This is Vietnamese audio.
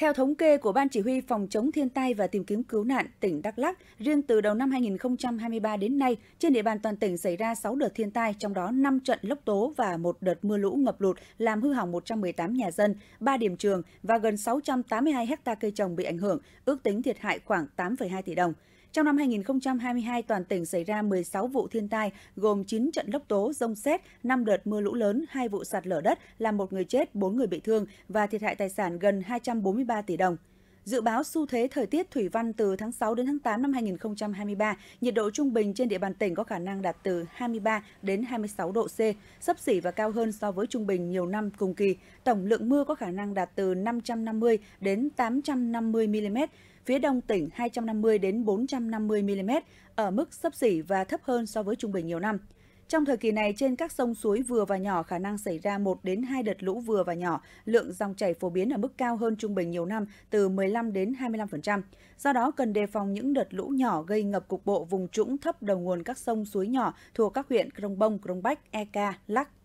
Theo thống kê của Ban Chỉ huy Phòng chống thiên tai và tìm kiếm cứu nạn tỉnh Đắk Lắc, riêng từ đầu năm 2023 đến nay, trên địa bàn toàn tỉnh xảy ra 6 đợt thiên tai, trong đó 5 trận lốc tố và một đợt mưa lũ ngập lụt làm hư hỏng 118 nhà dân, 3 điểm trường và gần 682 hecta cây trồng bị ảnh hưởng, ước tính thiệt hại khoảng 8,2 tỷ đồng. Trong năm 2022, toàn tỉnh xảy ra 16 vụ thiên tai, gồm 9 trận lốc tố, rông xét, 5 đợt mưa lũ lớn, 2 vụ sạt lở đất, làm một người chết, 4 người bị thương và thiệt hại tài sản gần 243 tỷ đồng. Dự báo xu thế thời tiết thủy văn từ tháng 6 đến tháng 8 năm 2023, nhiệt độ trung bình trên địa bàn tỉnh có khả năng đạt từ 23 đến 26 độ C, sấp xỉ và cao hơn so với trung bình nhiều năm cùng kỳ. Tổng lượng mưa có khả năng đạt từ 550 đến 850 mm, phía đông tỉnh 250 đến 450 mm, ở mức sấp xỉ và thấp hơn so với trung bình nhiều năm. Trong thời kỳ này, trên các sông suối vừa và nhỏ khả năng xảy ra 1 đến 2 đợt lũ vừa và nhỏ, lượng dòng chảy phổ biến ở mức cao hơn trung bình nhiều năm từ 15 đến 25%. Do đó, cần đề phòng những đợt lũ nhỏ gây ngập cục bộ vùng trũng thấp đầu nguồn các sông suối nhỏ thuộc các huyện Krông Bông, Krông Bách, Eka, Lắc,